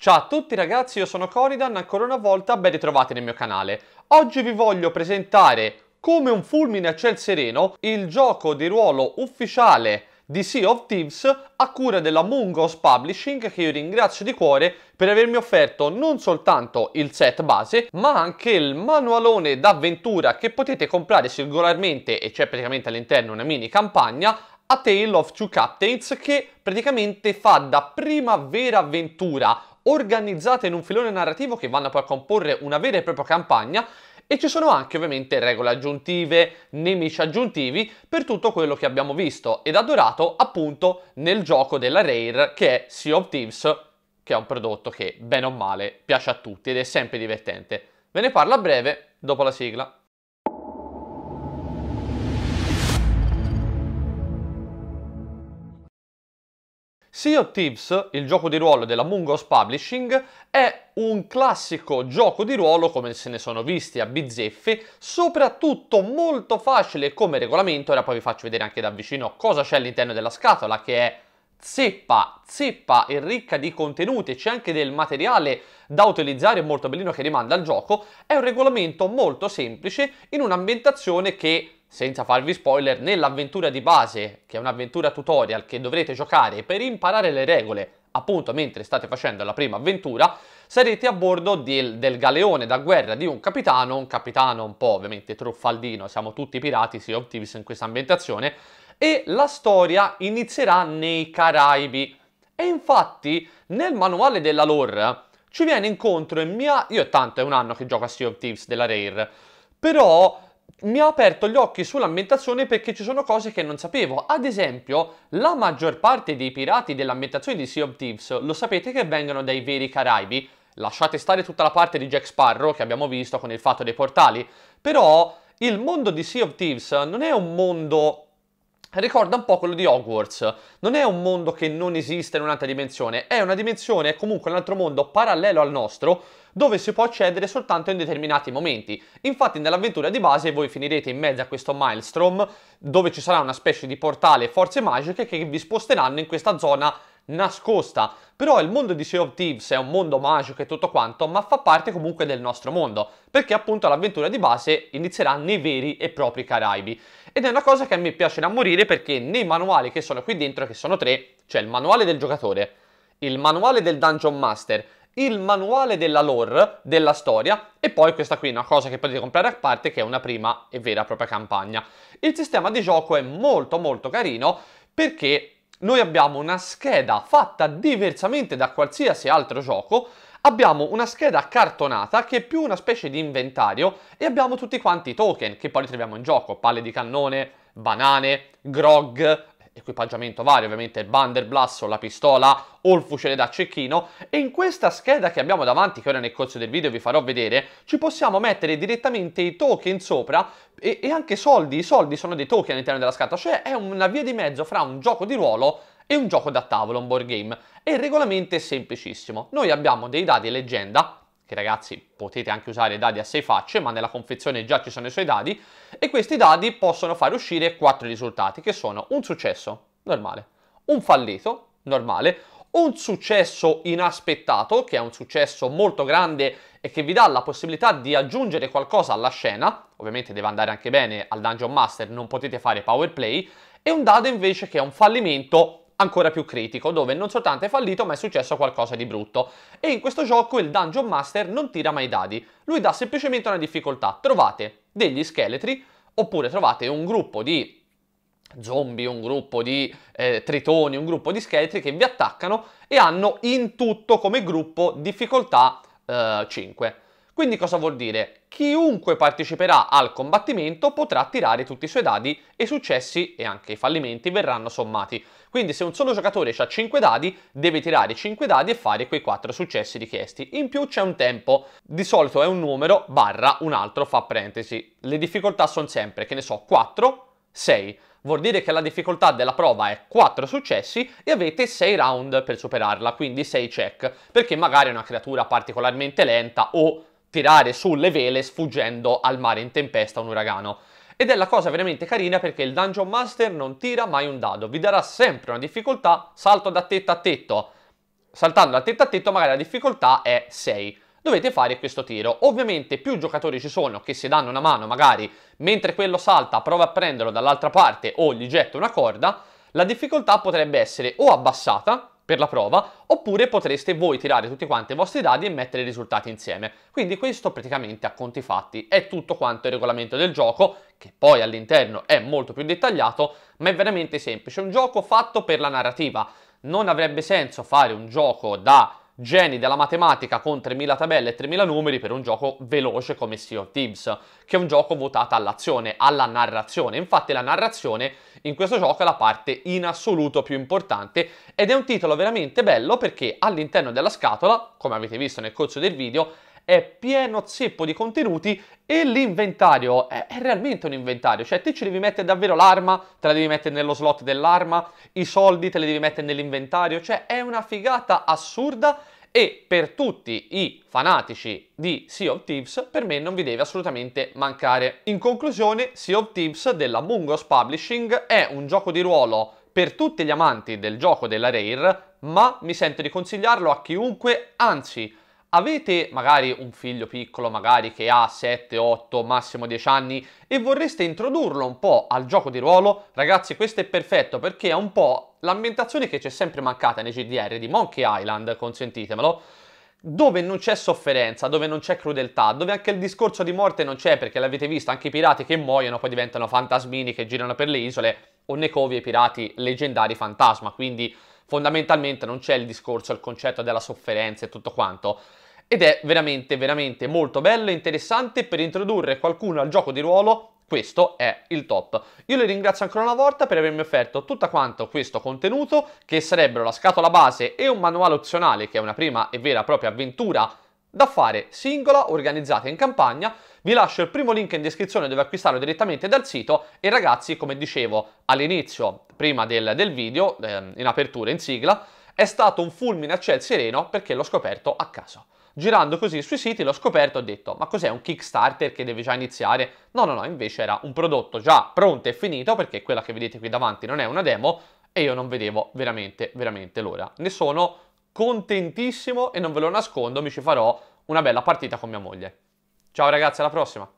Ciao a tutti ragazzi, io sono Coridan, ancora una volta ben ritrovati nel mio canale. Oggi vi voglio presentare come un fulmine a ciel sereno il gioco di ruolo ufficiale di Sea of Thieves a cura della Mungos Publishing che io ringrazio di cuore per avermi offerto non soltanto il set base ma anche il manualone d'avventura che potete comprare singolarmente e c'è praticamente all'interno una mini campagna a Tale of Two Captains che praticamente fa da prima vera avventura organizzate in un filone narrativo che vanno poi a comporre una vera e propria campagna e ci sono anche ovviamente regole aggiuntive, nemici aggiuntivi per tutto quello che abbiamo visto ed adorato appunto nel gioco della Rare che è Sea of Thieves che è un prodotto che bene o male piace a tutti ed è sempre divertente. Ve ne parlo a breve dopo la sigla. Sea of Thieves, il gioco di ruolo della Mungos Publishing, è un classico gioco di ruolo come se ne sono visti a bizzeffe, soprattutto molto facile come regolamento, ora poi vi faccio vedere anche da vicino cosa c'è all'interno della scatola che è zeppa, zeppa e ricca di contenuti, c'è anche del materiale da utilizzare molto bellino che rimanda al gioco, è un regolamento molto semplice in un'ambientazione che senza farvi spoiler, nell'avventura di base, che è un'avventura tutorial che dovrete giocare per imparare le regole, appunto mentre state facendo la prima avventura, sarete a bordo del, del galeone da guerra di un capitano, un capitano un po' ovviamente truffaldino, siamo tutti pirati, Sea of Thieves in questa ambientazione, e la storia inizierà nei Caraibi. E infatti nel manuale della lore ci viene incontro e mia... Io tanto è un anno che gioco a Sea of Thieves della Rare, però mi ha aperto gli occhi sull'ambientazione perché ci sono cose che non sapevo. Ad esempio, la maggior parte dei pirati dell'ambientazione di Sea of Thieves lo sapete che vengono dai veri Caraibi. Lasciate stare tutta la parte di Jack Sparrow che abbiamo visto con il fatto dei portali. Però il mondo di Sea of Thieves non è un mondo Ricorda un po' quello di Hogwarts. Non è un mondo che non esiste in un'altra dimensione, è una dimensione, è comunque un altro mondo parallelo al nostro, dove si può accedere soltanto in determinati momenti. Infatti nell'avventura di base voi finirete in mezzo a questo maelstrom, dove ci sarà una specie di portale forze magiche che vi sposteranno in questa zona nascosta. Però il mondo di Sea of Thieves è un mondo magico e tutto quanto, ma fa parte comunque del nostro mondo, perché appunto l'avventura di base inizierà nei veri e propri Caraibi. Ed è una cosa che a me piace da morire perché nei manuali che sono qui dentro, che sono tre, c'è il manuale del giocatore, il manuale del Dungeon Master, il manuale della lore, della storia, e poi questa qui è una cosa che potete comprare a parte che è una prima e vera e propria campagna. Il sistema di gioco è molto molto carino perché noi abbiamo una scheda fatta diversamente da qualsiasi altro gioco, abbiamo una scheda cartonata che è più una specie di inventario e abbiamo tutti quanti i token che poi li troviamo in gioco, palle di cannone, banane, grog, equipaggiamento vario, ovviamente il Banderblasso, la pistola o il fucile da cecchino e in questa scheda che abbiamo davanti, che ora nel corso del video vi farò vedere, ci possiamo mettere direttamente i token sopra e, e anche soldi, i soldi sono dei token all'interno della scatola, cioè è una via di mezzo fra un gioco di ruolo e un gioco da tavolo, un board game, e il regolamento è semplicissimo. Noi abbiamo dei dadi leggenda che ragazzi potete anche usare dadi a 6 facce, ma nella confezione già ci sono i suoi dadi, e questi dadi possono far uscire 4 risultati, che sono un successo, normale, un fallito, normale, un successo inaspettato, che è un successo molto grande e che vi dà la possibilità di aggiungere qualcosa alla scena, ovviamente deve andare anche bene al Dungeon Master, non potete fare power play, e un dado invece che è un fallimento ancora più critico, dove non soltanto è fallito ma è successo qualcosa di brutto. E in questo gioco il Dungeon Master non tira mai dadi, lui dà semplicemente una difficoltà. Trovate degli scheletri oppure trovate un gruppo di zombie, un gruppo di eh, tritoni, un gruppo di scheletri che vi attaccano e hanno in tutto come gruppo difficoltà eh, 5. Quindi cosa vuol dire? Chiunque parteciperà al combattimento potrà tirare tutti i suoi dadi e i successi e anche i fallimenti verranno sommati. Quindi se un solo giocatore ha 5 dadi, deve tirare 5 dadi e fare quei 4 successi richiesti. In più c'è un tempo, di solito è un numero barra un altro fa parentesi. Le difficoltà sono sempre, che ne so, 4, 6. Vuol dire che la difficoltà della prova è 4 successi e avete 6 round per superarla, quindi 6 check, perché magari è una creatura particolarmente lenta o tirare sulle vele sfuggendo al mare in tempesta un uragano. Ed è la cosa veramente carina perché il Dungeon Master non tira mai un dado, vi darà sempre una difficoltà salto da tetto a tetto. Saltando da tetto a tetto magari la difficoltà è 6. Dovete fare questo tiro. Ovviamente più giocatori ci sono che si danno una mano magari mentre quello salta prova a prenderlo dall'altra parte o gli getta una corda, la difficoltà potrebbe essere o abbassata per la prova, oppure potreste voi tirare tutti quanti i vostri dadi e mettere i risultati insieme. Quindi questo praticamente a conti fatti è tutto quanto il regolamento del gioco, che poi all'interno è molto più dettagliato, ma è veramente semplice, un gioco fatto per la narrativa. Non avrebbe senso fare un gioco da geni della matematica con 3000 tabelle e 3000 numeri per un gioco veloce come Sea of Thieves, che è un gioco votato all'azione, alla narrazione. Infatti la narrazione in questo gioco è la parte in assoluto più importante ed è un titolo veramente bello perché all'interno della scatola, come avete visto nel corso del video, è pieno zeppo di contenuti e l'inventario è, è, realmente un inventario, cioè te ci devi mettere davvero l'arma, te la devi mettere nello slot dell'arma, i soldi te li devi mettere nell'inventario, cioè è una figata assurda e per tutti i fanatici di Sea of Thieves per me non vi deve assolutamente mancare. In conclusione, Sea of Thieves della Mungos Publishing è un gioco di ruolo per tutti gli amanti del gioco della Rare, ma mi sento di consigliarlo a chiunque, anzi Avete magari un figlio piccolo, magari che ha 7, 8, massimo 10 anni e vorreste introdurlo un po' al gioco di ruolo? Ragazzi, questo è perfetto perché è un po' l'ambientazione che c'è sempre mancata nei GDR di Monkey Island, consentitemelo, dove non c'è sofferenza, dove non c'è crudeltà, dove anche il discorso di morte non c'è perché l'avete visto, anche i pirati che muoiono poi diventano fantasmini che girano per le isole Onnekovi e i pirati leggendari fantasma, quindi fondamentalmente non c'è il discorso, il concetto della sofferenza e tutto quanto. Ed è veramente, veramente molto bello e interessante per introdurre qualcuno al gioco di ruolo. Questo è il top. Io le ringrazio ancora una volta per avermi offerto tutto quanto questo contenuto, che sarebbero la scatola base e un manuale opzionale, che è una prima e vera e propria avventura da fare singola, organizzata in campagna. Vi lascio il primo link in descrizione dove acquistarlo direttamente dal sito e ragazzi, come dicevo all'inizio, prima del, del video, eh, in apertura, in sigla, è stato un fulmine a ciel sereno perché l'ho scoperto a caso. Girando così sui siti l'ho scoperto ho detto ma cos'è un Kickstarter che deve già iniziare? No, no, no, invece era un prodotto già pronto e finito perché quella che vedete qui davanti non è una demo e io non vedevo veramente, veramente l'ora. Ne sono contentissimo e non ve lo nascondo, mi ci farò una bella partita con mia moglie. Ciao ragazzi, alla prossima!